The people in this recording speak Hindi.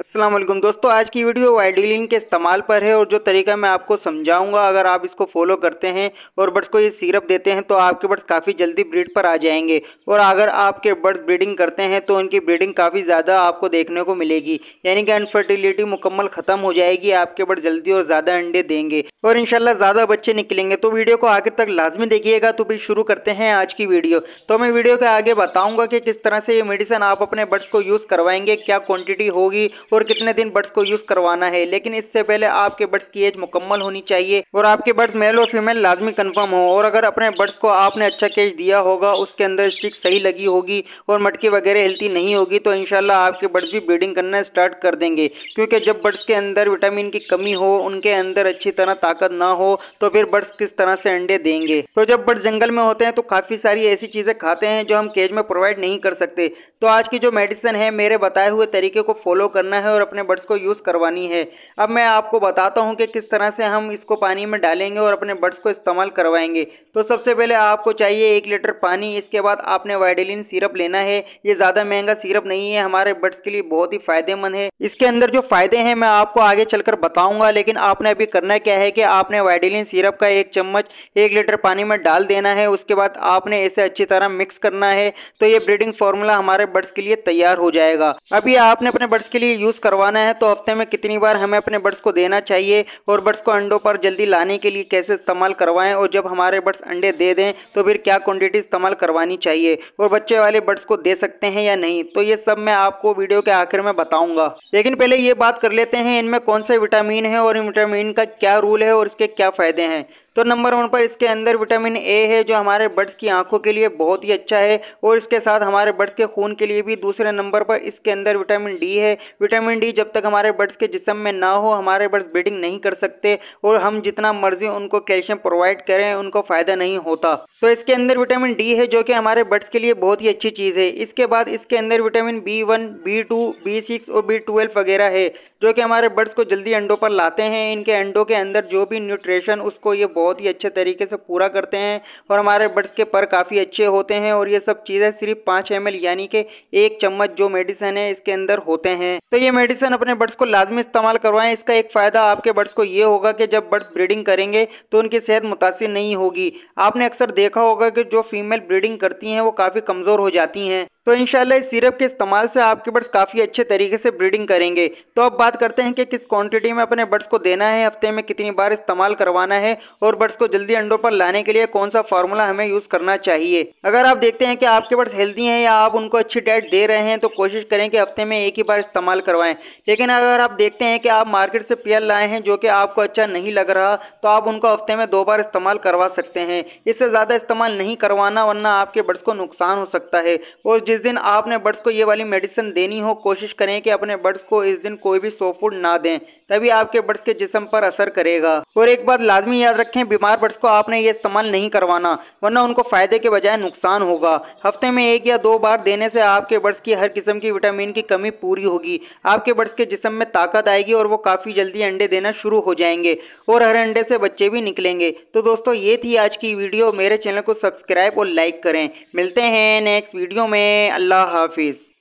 असलम दोस्तों आज की वीडियो लिंक के इस्तेमाल पर है और जो तरीका मैं आपको समझाऊंगा अगर आप इसको फॉलो करते हैं और बर्ड्स को ये सिरप देते हैं तो आपके बर्ड्स काफ़ी जल्दी ब्रीड पर आ जाएंगे और अगर आपके बर्ड्स ब्रीडिंग करते हैं तो उनकी ब्रीडिंग काफ़ी ज़्यादा आपको देखने को मिलेगी यानी कि अनफर्टिलिटी मुकम्मल ख़त्म हो जाएगी आपके बर्ड्स जल्दी और ज़्यादा अंडे देंगे और इन ज़्यादा बच्चे निकलेंगे तो वीडियो को आखिर तक लाजमी देखिएगा तो भी शुरू करते हैं आज की वीडियो तो मैं वीडियो के आगे बताऊँगा कि किस तरह से ये मेडिसन आप अपने बर्ड्स को यूज़ करवाएंगे क्या क्वान्टिटी होगी और कितने दिन बर्ड्स को यूज़ करवाना है लेकिन इससे पहले आपके बर्ड्स की एज मुकम्मल होनी चाहिए और आपके बर्ड्स मेल और फीमेल लाजमी कन्फर्म हो और अगर अपने बर्ड्स को आपने अच्छा केज दिया होगा उसके अंदर स्टिक सही लगी होगी और मटकी वगैरह हेल्थी नहीं होगी तो इनशाला आपके बर्ड्स भी ब्रीडिंग करना स्टार्ट कर देंगे क्योंकि जब बर्ड्स के अंदर विटामिन की कमी हो उनके अंदर अच्छी तरह ताकत ना हो तो फिर बर्ड्स किस तरह से अंडे देंगे तो जब बर्ड्स जंगल में होते हैं तो काफ़ी सारी ऐसी चीज़ें खाते हैं जो हम केज में प्रोवाइड नहीं कर सकते तो आज की जो मेडिसिन है मेरे बताए हुए तरीके को फॉलो करना करना है और अपने बड्स को यूज़ करवानी है अब मैं आपको बताता हूँ कि किस तरह से हम इसको पानी में डालेंगे और अपने बड्स को इस्तेमाल करवाएंगे तो सबसे पहले आपको चाहिए एक लीटर पानी इसके बाद आपने वाइडेलिन सिरप लेना है ये ज़्यादा महंगा सिरप नहीं है हमारे बड्स के लिए बहुत ही फायदेमंद है इसके अंदर जो फ़ायदे हैं मैं आपको आगे चलकर बताऊंगा लेकिन आपने अभी करना क्या है कि आपने वाइडेलिन सिरप का एक चम्मच एक लीटर पानी में डाल देना है उसके बाद आपने इसे अच्छी तरह मिक्स करना है तो ये ब्रीडिंग फॉर्मूला हमारे बर्ड्स के लिए तैयार हो जाएगा अभी आपने अपने बर्ड्स के लिए यूज़ करवाना है तो हफ्ते में कितनी बार हमें अपने बर्ड्स को देना चाहिए और बर्ड्स को अंडों पर जल्दी लाने के लिए कैसे इस्तेमाल करवाएं और जब हमारे बर्ड्स अंडे दे दें तो फिर क्या क्वान्टिटी इस्तेमाल करवानी चाहिए और बच्चे वाले बर्ड्स को दे सकते हैं या नहीं तो ये सब मैं आपको वीडियो के आखिर में बताऊँगा लेकिन पहले ये बात कर लेते हैं इनमें कौन से विटामिन है और इन विटामिन का क्या रूल है और इसके क्या फ़ायदे हैं तो नंबर वन पर इसके अंदर विटामिन ए है जो हमारे बर्ड्स की आंखों के लिए बहुत ही अच्छा है और इसके साथ हमारे बर्ड्स के खून के लिए भी दूसरे नंबर पर इसके अंदर विटामिन डी है विटामिन डी जब तक हमारे बर्ड्स के जिसम में ना हो हमारे बर्ड्स ब्रीडिंग नहीं कर सकते और हम जितना मर्जी उनको कैल्शियम प्रोवाइड करें उनको फ़ायदा नहीं होता तो इसके अंदर विटामिन डी है जो कि हमारे बर्ड्स के लिए बहुत ही अच्छी चीज़ है इसके बाद इसके अंदर vitamin B one B two B six और बी ट्वेल्व वगैरह है जो कि हमारे बर्ड्स को जल्दी अंडों पर लाते हैं इनके अंडों के अंदर जो भी न्यूट्रिशन उसको ये बहुत बहुत ही अच्छे तरीके से पूरा करते हैं और हमारे बर्ड्स के पर काफ़ी अच्छे होते हैं और ये सब चीज़ें सिर्फ पाँच एम यानी कि एक चम्मच जो मेडिसिन है इसके अंदर होते हैं तो ये मेडिसिन अपने बर्ड्स को लाजमी इस्तेमाल करवाएं इसका एक फ़ायदा आपके बर्ड्स को ये होगा कि जब बर्ड्स ब्रीडिंग करेंगे तो उनकी सेहत मुतासर नहीं होगी आपने अक्सर देखा होगा कि जो फीमेल ब्रीडिंग करती हैं वो काफ़ी कमज़ोर हो जाती हैं तो इंशाल्लाह इस सिरप के इस्तेमाल से आपके बर्ड्स काफ़ी अच्छे तरीके से ब्रीडिंग करेंगे तो अब बात करते हैं कि किस क्वांटिटी में अपने बर्ड्स को देना है हफ्ते में कितनी बार इस्तेमाल करवाना है और बर्ड्स को जल्दी अंडों पर लाने के लिए कौन सा फार्मूला हमें यूज़ करना चाहिए अगर आप देखते हैं कि आपके बर्ड्स हेल्दी हैं या आप उनको अच्छी डाइट दे रहे हैं तो कोशिश करें कि हफ्ते में एक ही बार इस्तेमाल करवाएं लेकिन अगर आप देखते हैं कि आप मार्केट से पेयर लाए हैं जो कि आपको अच्छा नहीं लग रहा तो आप उनको हफ्ते में दो बार इस्तेमाल करवा सकते हैं इससे ज़्यादा इस्तेमाल नहीं करवाना वरना आपके बर्ड्स को नुकसान हो सकता है और जिस दिन आपने बर्ड्स को ये वाली मेडिसिन देनी हो कोशिश करें कि अपने बर्ड्स को इस दिन कोई भी सॉफ्ट फूड ना दें तभी आपके बर्ड्स के जिसम पर असर करेगा और एक बात लाजमी याद रखें बीमार बर्ड्स को आपने ये इस्तेमाल नहीं करवाना वरना उनको फ़ायदे के बजाय नुकसान होगा हफ्ते में एक या दो बार देने से आपके बर्ड्स की हर किस्म की विटामिन की कमी पूरी होगी आपके बर्ड्स के जिसम में ताकत आएगी और वो काफ़ी जल्दी अंडे देना शुरू हो जाएंगे और हर अंडे से बच्चे भी निकलेंगे तो दोस्तों ये थी आज की वीडियो मेरे चैनल को सब्सक्राइब और लाइक करें मिलते हैं नेक्स्ट वीडियो में الله حافظ